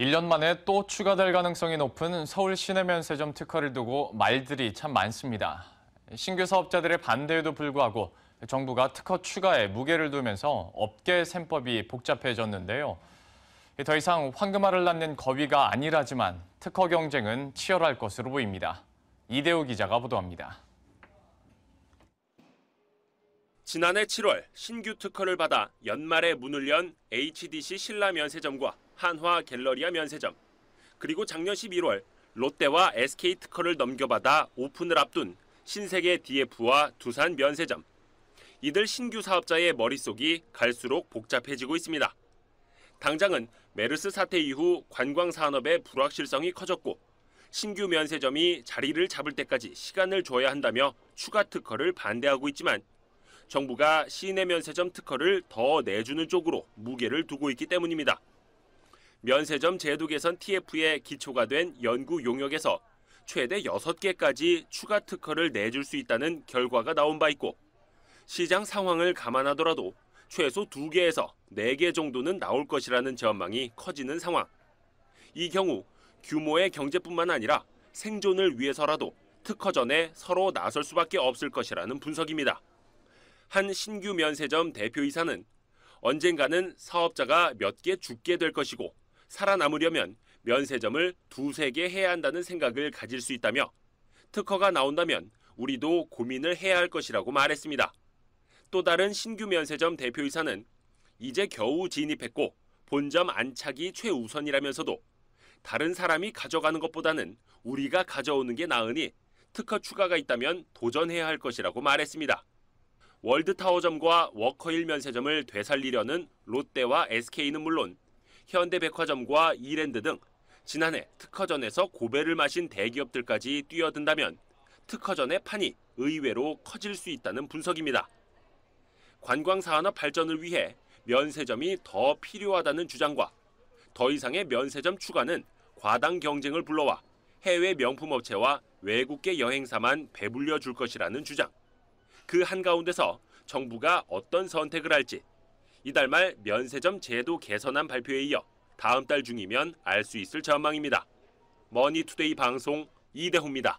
1년 만에 또 추가될 가능성이 높은 서울 시내 면세점 특허를 두고 말들이 참 많습니다. 신규 사업자들의 반대에도 불구하고 정부가 특허 추가에 무게를 두면서 업계 셈법이 복잡해졌는데요. 더 이상 황금알을 낳는 거위가 아니라지만 특허 경쟁은 치열할 것으로 보입니다. 이대호 기자가 보도합니다. 지난해 7월 신규 특허를 받아 연말에 문을 연 HDC 신라 면세점과 한화 갤러리아 면세점, 그리고 작년 11월 롯데와 SK 특허를 넘겨받아 오픈을 앞둔 신세계 DF와 두산 면세점. 이들 신규 사업자의 머릿속이 갈수록 복잡해지고 있습니다. 당장은 메르스 사태 이후 관광 산업의 불확실성이 커졌고 신규 면세점이 자리를 잡을 때까지 시간을 줘야 한다며 추가 특허를 반대하고 있지만 정부가 시내 면세점 특허를 더 내주는 쪽으로 무게를 두고 있기 때문입니다. 면세점 제도 개선 TF의 기초가 된 연구 용역에서 최대 6개까지 추가 특허를 내줄 수 있다는 결과가 나온 바 있고 시장 상황을 감안하더라도 최소 2개에서 4개 정도는 나올 것이라는 전망이 커지는 상황. 이 경우 규모의 경제뿐만 아니라 생존을 위해서라도 특허전에 서로 나설 수밖에 없을 것이라는 분석입니다. 한 신규 면세점 대표이사는 언젠가는 사업자가 몇 개 죽게 될 것이고 살아남으려면 면세점을 두세 개 해야 한다는 생각을 가질 수 있다며 특허가 나온다면 우리도 고민을 해야 할 것이라고 말했습니다. 또 다른 신규 면세점 대표이사는 이제 겨우 진입했고 본점 안착이 최우선이라면서도 다른 사람이 가져가는 것보다는 우리가 가져오는 게 나으니 특허 추가가 있다면 도전해야 할 것이라고 말했습니다. 월드타워점과 워커힐 면세점을 되살리려는 롯데와 SK는 물론 현대백화점과 이랜드 등 지난해 특허전에서 고배를 마신 대기업들까지 뛰어든다면 특허전의 판이 의외로 커질 수 있다는 분석입니다. 관광산업 발전을 위해 면세점이 더 필요하다는 주장과 더 이상의 면세점 추가는 과당 경쟁을 불러와 해외 명품 업체와 외국계 여행사만 배불려 줄 것이라는 주장. 그 한가운데서 정부가 어떤 선택을 할지 이달 말 면세점 제도 개선안 발표에 이어 다음 달 중이면 알 수 있을 전망입니다. 머니투데이 방송 이대호입니다.